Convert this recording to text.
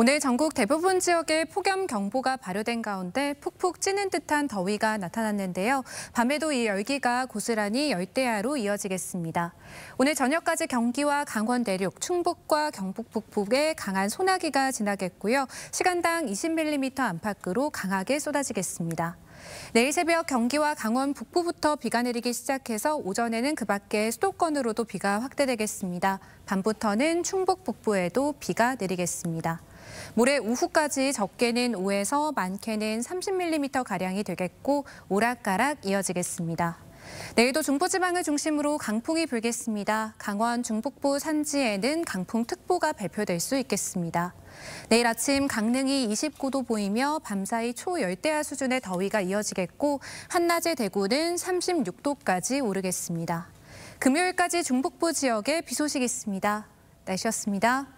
오늘 전국 대부분 지역에 폭염 경보가 발효된 가운데 푹푹 찌는 듯한 더위가 나타났는데요. 밤에도 이 열기가 고스란히 열대야로 이어지겠습니다. 오늘 저녁까지 경기와 강원 내륙, 충북과 경북 북북에 강한 소나기가 지나겠고요. 시간당 20mm 안팎으로 강하게 쏟아지겠습니다. 내일 새벽 경기와 강원 북부부터 비가 내리기 시작해서 오전에는 그 밖에 수도권으로도 비가 확대되겠습니다. 밤부터는 충북 북부에도 비가 내리겠습니다. 모레 오후까지 적게는 5에서 많게는 30mm 가량이 되겠고 오락가락 이어지겠습니다. 내일도 중부지방을 중심으로 강풍이 불겠습니다. 강원 중북부 산지에는 강풍특보가 발표될 수 있겠습니다. 내일 아침 강릉이 29도 보이며 밤사이 초열대야 수준의 더위가 이어지겠고 한낮에 대구는 36도까지 오르겠습니다. 금요일까지 중북부 지역에 비 소식 있습니다. 날씨였습니다.